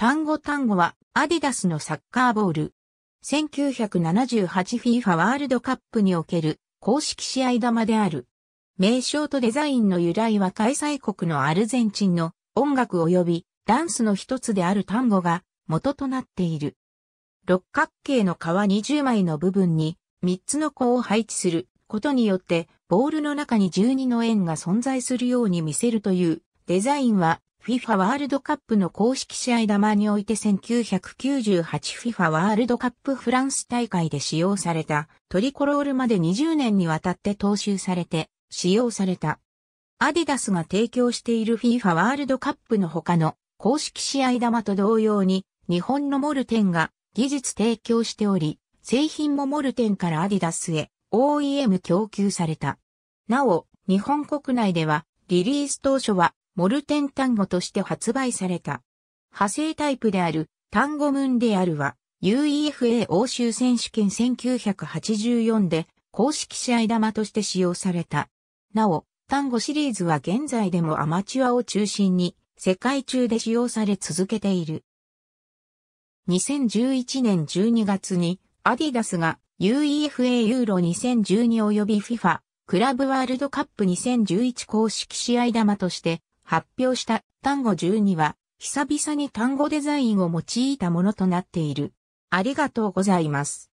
単語単語はアディダスのサッカーボール。1978FIFA ワールドカップにおける公式試合玉である。名称とデザインの由来は開催国のアルゼンチンの音楽及びダンスの一つである単語が元となっている。六角形の皮20枚の部分に3つの子を配置することによってボールの中に12の円が存在するように見せるというデザインは FIFA ワールドカップの公式試合玉において 1998FIFA ワールドカップフランス大会で使用されたトリコロールまで20年にわたって踏襲されて使用された。アディダスが提供している FIFA ワールドカップの他の公式試合玉と同様に日本のモルテンが技術提供しており、製品もモルテンからアディダスへ OEM 供給された。なお、日本国内ではリリース当初はモルテン単語として発売された。派生タイプである単語ムンディアルは UEFA 欧州選手権1984で公式試合玉として使用された。なお、単語シリーズは現在でもアマチュアを中心に世界中で使用され続けている。2011年12月にアディダスが UEFA ユーロ2012及び FIFA クラブワールドカップ2011公式試合玉として発表した単語12は、久々に単語デザインを用いたものとなっている。ありがとうございます。